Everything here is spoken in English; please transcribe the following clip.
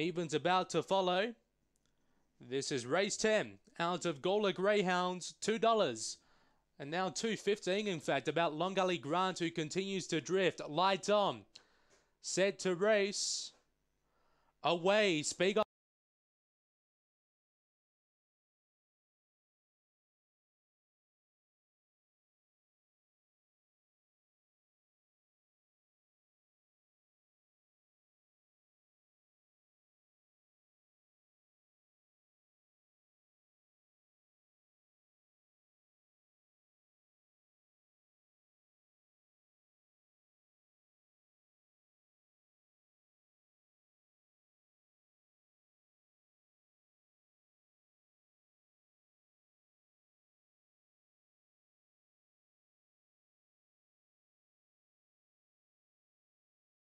Evans about to follow. This is race 10 out of Gola Greyhounds, $2. And now 2.15, in fact, about Long Grant, who continues to drift. Light on. Set to race. Away. Speak